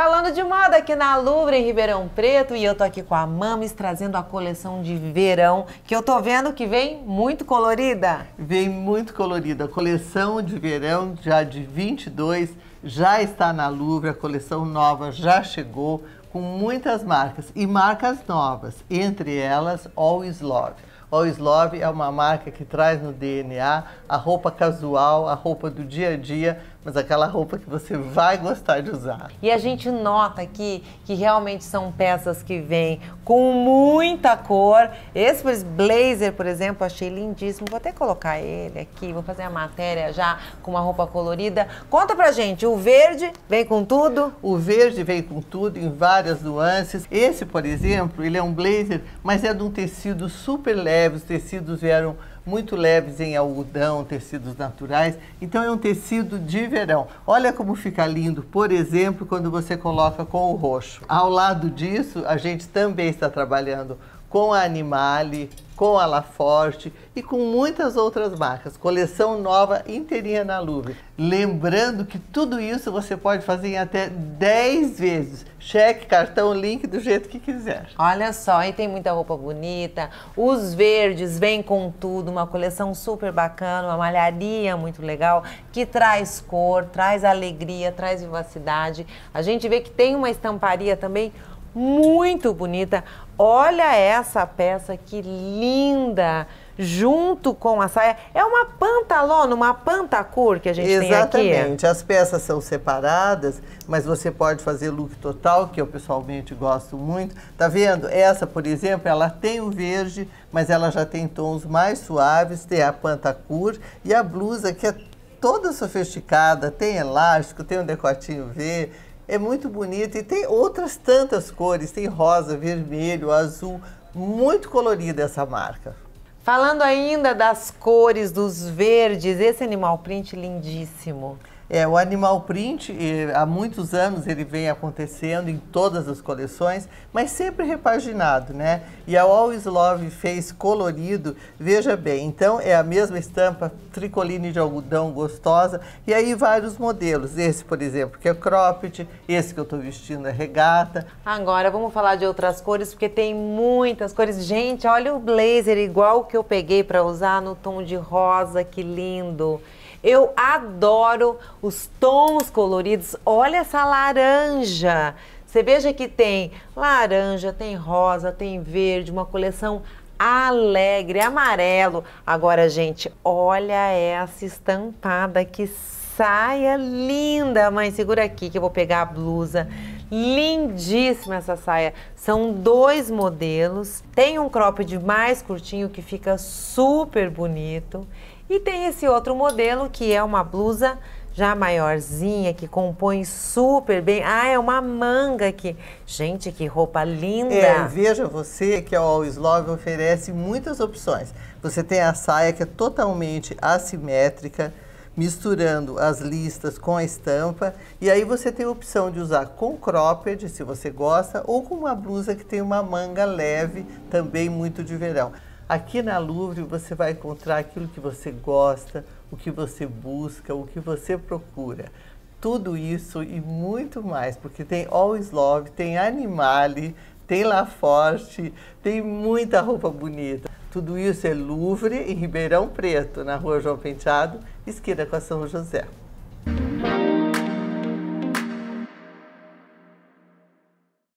Falando de moda aqui na Louvre, em Ribeirão Preto, e eu tô aqui com a Mames trazendo a coleção de verão, que eu tô vendo que vem muito colorida. Vem muito colorida. A coleção de verão já de 22 já está na Louvre, a coleção nova já chegou com muitas marcas e marcas novas, entre elas Always Love. Always Love é uma marca que traz no DNA a roupa casual, a roupa do dia a dia, mas aquela roupa que você vai gostar de usar. E a gente nota aqui que realmente são peças que vêm com muita cor. Esse blazer, por exemplo, achei lindíssimo. Vou até colocar ele aqui, vou fazer a matéria já com uma roupa colorida. Conta pra gente, o verde vem com tudo? O verde vem com tudo, em várias nuances. Esse, por exemplo, ele é um blazer, mas é de um tecido super leve, os tecidos vieram muito leves em algodão, tecidos naturais. Então é um tecido de verão. Olha como fica lindo, por exemplo, quando você coloca com o roxo. Ao lado disso, a gente também está trabalhando com a Animale, com a Laforte e com muitas outras marcas. Coleção nova inteirinha na Luve. Lembrando que tudo isso você pode fazer em até 10 vezes. Cheque, cartão, link, do jeito que quiser. Olha só, aí tem muita roupa bonita. Os verdes vêm com tudo, uma coleção super bacana, uma malharia muito legal, que traz cor, traz alegria, traz vivacidade. A gente vê que tem uma estamparia também muito bonita. Olha essa peça que linda! Junto com a saia. É uma pantalona, uma pantacor que a gente Exatamente. tem aqui. Exatamente. As peças são separadas, mas você pode fazer look total, que eu pessoalmente gosto muito. Tá vendo? Essa, por exemplo, ela tem o verde, mas ela já tem tons mais suaves. Tem a pantacor e a blusa, que é toda sofisticada. Tem elástico, tem um decotinho V é muito bonito e tem outras tantas cores, tem rosa, vermelho, azul, muito colorida essa marca. Falando ainda das cores, dos verdes, esse animal print lindíssimo. É, o Animal Print, há muitos anos ele vem acontecendo em todas as coleções, mas sempre repaginado, né? E a Always Love fez colorido, veja bem, então é a mesma estampa, tricoline de algodão gostosa, e aí vários modelos. Esse, por exemplo, que é cropped, esse que eu estou vestindo é regata. Agora vamos falar de outras cores, porque tem muitas cores. Gente, olha o blazer igual que eu peguei para usar no tom de rosa, que lindo! Eu adoro os tons coloridos. Olha essa laranja. Você veja que tem laranja, tem rosa, tem verde, uma coleção alegre, amarelo. Agora, gente, olha essa estampada que saia linda. Mãe, segura aqui que eu vou pegar a blusa. Lindíssima essa saia. São dois modelos. Tem um cropped mais curtinho que fica super bonito. E tem esse outro modelo que é uma blusa já maiorzinha, que compõe super bem. Ah, é uma manga aqui. Gente, que roupa linda! É, veja você que a Always Love oferece muitas opções. Você tem a saia que é totalmente assimétrica, misturando as listas com a estampa. E aí você tem a opção de usar com cropped, se você gosta, ou com uma blusa que tem uma manga leve, também muito de verão. Aqui na Louvre você vai encontrar aquilo que você gosta, o que você busca, o que você procura. Tudo isso e muito mais, porque tem Always Love, tem Animale, tem La Forte, tem muita roupa bonita. Tudo isso é Louvre, em Ribeirão Preto, na rua João Penteado, esquina com a São José.